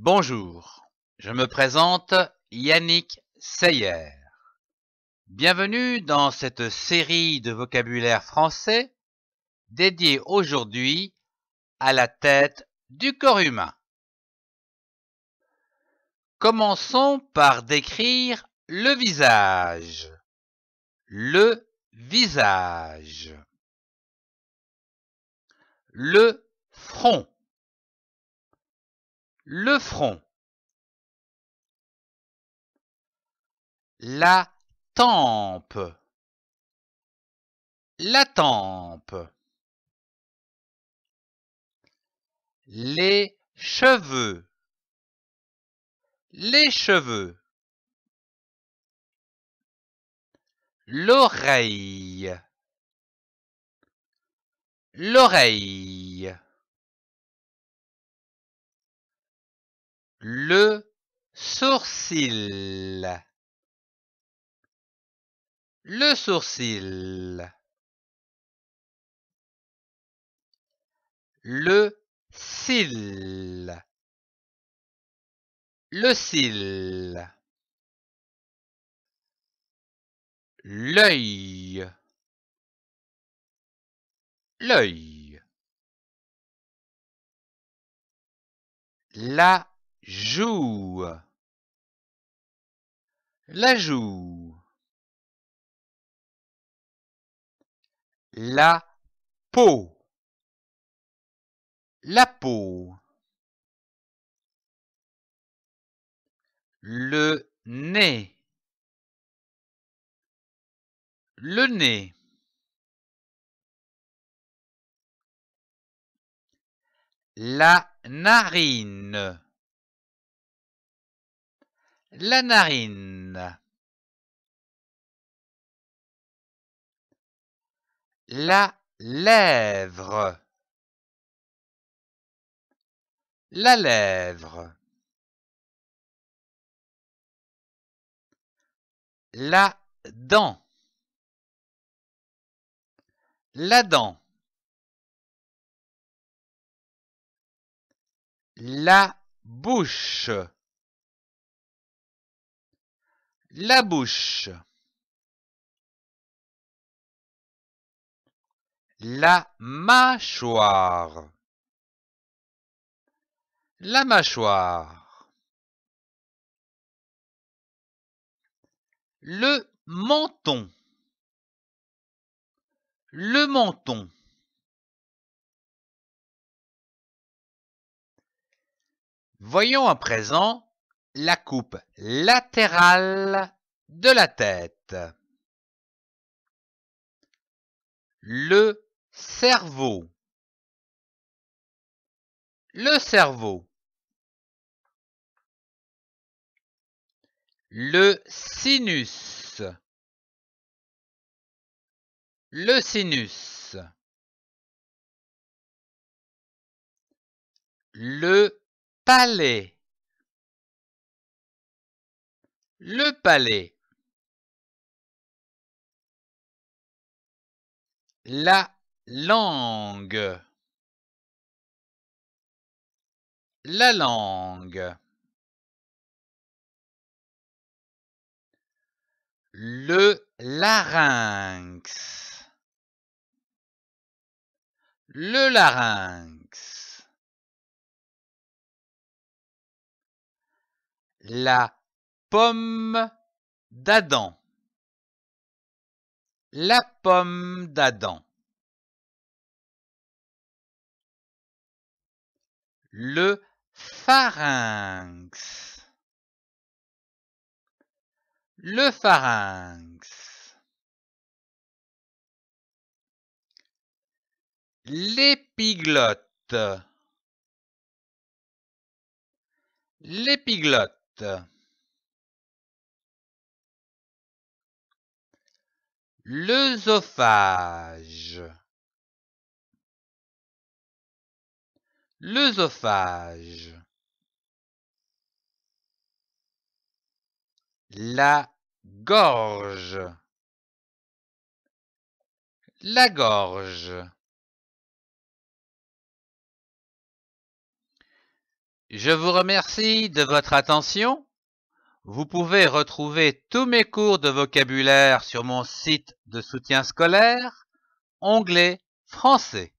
Bonjour, je me présente Yannick Seyer. Bienvenue dans cette série de vocabulaire français dédiée aujourd'hui à la tête du corps humain. Commençons par décrire le visage. Le visage. Le front le front, la tempe, la tempe, les cheveux, les cheveux, l'oreille, l'oreille. le sourcil. Le sourcil. Le cil. Le cil. L'œil. L'œil. La joue la joue la peau la peau le nez le nez la narine la narine. La lèvre. La lèvre. La dent. La dent. La bouche. La bouche. La mâchoire. La mâchoire. Le menton. Le menton. Voyons à présent la coupe latérale de la tête. Le cerveau. Le cerveau. Le sinus. Le sinus. Le palais le palais. La langue. La langue. Le larynx. Le larynx. La pomme d'Adam. La pomme d'Adam. Le pharynx. Le pharynx. L'épiglotte. L'épiglotte. L'œsophage. L'œsophage. La gorge. La gorge. Je vous remercie de votre attention. Vous pouvez retrouver tous mes cours de vocabulaire sur mon site de soutien scolaire, anglais français.